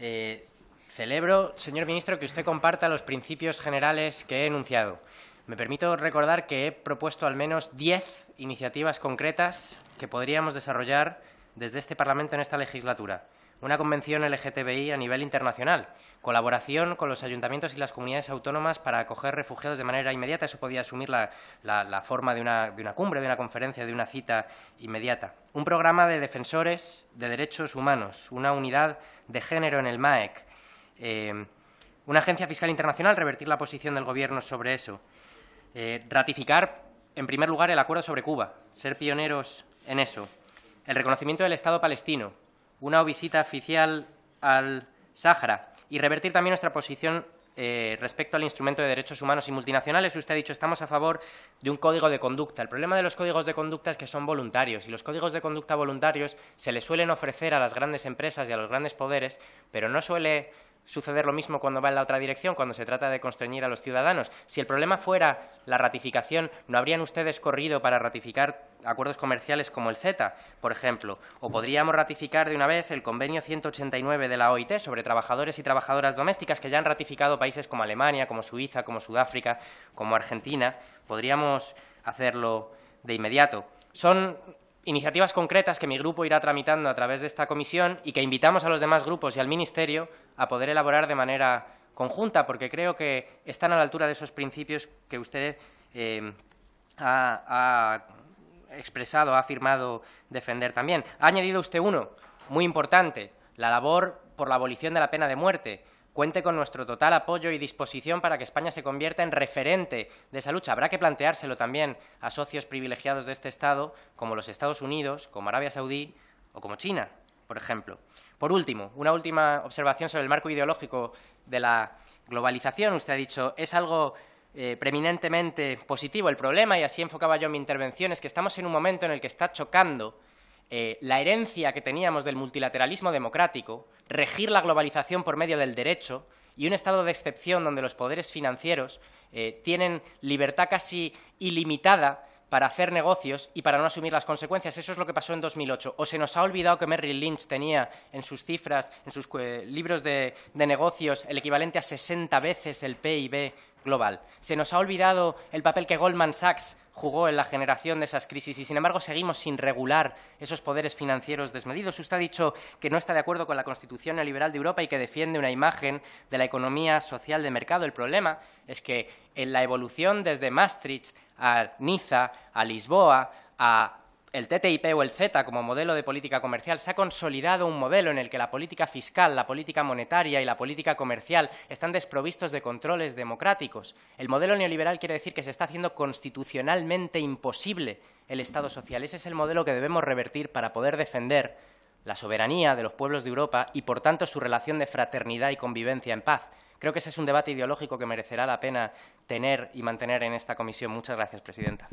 Eh, celebro, señor ministro, que usted comparta los principios generales que he enunciado. Me permito recordar que he propuesto al menos diez iniciativas concretas que podríamos desarrollar desde este Parlamento en esta legislatura. Una convención LGTBI a nivel internacional, colaboración con los ayuntamientos y las comunidades autónomas para acoger refugiados de manera inmediata. Eso podía asumir la, la, forma de una, cumbre, de una conferencia, de una cita inmediata. Un programa de defensores de derechos humanos, una unidad de género en el MAEC. Eh, una agencia fiscal internacional, revertir la posición del Gobierno sobre eso. Eh, ratificar, en primer lugar, el acuerdo sobre Cuba, ser pioneros en eso el reconocimiento del Estado palestino, una visita oficial al Sáhara y revertir también nuestra posición eh, respecto al instrumento de derechos humanos y multinacionales, usted ha dicho estamos a favor de un código de conducta. El problema de los códigos de conducta es que son voluntarios y los códigos de conducta voluntarios se les suelen ofrecer a las grandes empresas y a los grandes poderes, pero no suele suceder lo mismo cuando va en la otra dirección, cuando se trata de constreñir a los ciudadanos. Si el problema fuera la ratificación, ¿no habrían ustedes corrido para ratificar acuerdos comerciales como el CETA, por ejemplo? ¿O podríamos ratificar de una vez el convenio 189 de la OIT sobre trabajadores y trabajadoras domésticas que ya han ratificado países como Alemania, como Suiza, como Sudáfrica, como Argentina? Podríamos hacerlo de inmediato. Son iniciativas concretas que mi grupo irá tramitando a través de esta comisión y que invitamos a los demás grupos y al Ministerio a poder elaborar de manera conjunta, porque creo que están a la altura de esos principios que usted eh, ha, ha expresado, ha afirmado defender también. Ha añadido usted uno, muy importante, la labor por la abolición de la pena de muerte cuente con nuestro total apoyo y disposición para que España se convierta en referente de esa lucha. Habrá que planteárselo también a socios privilegiados de este Estado, como los Estados Unidos, como Arabia Saudí o como China, por ejemplo. Por último, una última observación sobre el marco ideológico de la globalización. Usted ha dicho, es algo eh, preeminentemente positivo el problema, y así enfocaba yo mi intervención, es que estamos en un momento en el que está chocando eh, la herencia que teníamos del multilateralismo democrático, regir la globalización por medio del derecho y un estado de excepción donde los poderes financieros eh, tienen libertad casi ilimitada para hacer negocios y para no asumir las consecuencias. Eso es lo que pasó en 2008. O se nos ha olvidado que Merrill Lynch tenía en sus cifras, en sus eh, libros de, negocios, el equivalente a 60 veces el PIB global. Se nos ha olvidado el papel que Goldman Sachs jugó en la generación de esas crisis y, sin embargo, seguimos sin regular esos poderes financieros desmedidos. Usted ha dicho que no está de acuerdo con la Constitución neoliberal de Europa y que defiende una imagen de la economía social de mercado. El problema es que en la evolución desde Maastricht a Niza, a Lisboa, a el TTIP o el Z como modelo de política comercial, se ha consolidado un modelo en el que la política fiscal, la política monetaria y la política comercial están desprovistos de controles democráticos. El modelo neoliberal quiere decir que se está haciendo constitucionalmente imposible el Estado social. Ese es el modelo que debemos revertir para poder defender la soberanía de los pueblos de Europa y, por tanto, su relación de fraternidad y convivencia en paz. Creo que ese es un debate ideológico que merecerá la pena tener y mantener en esta comisión. Muchas gracias, presidenta.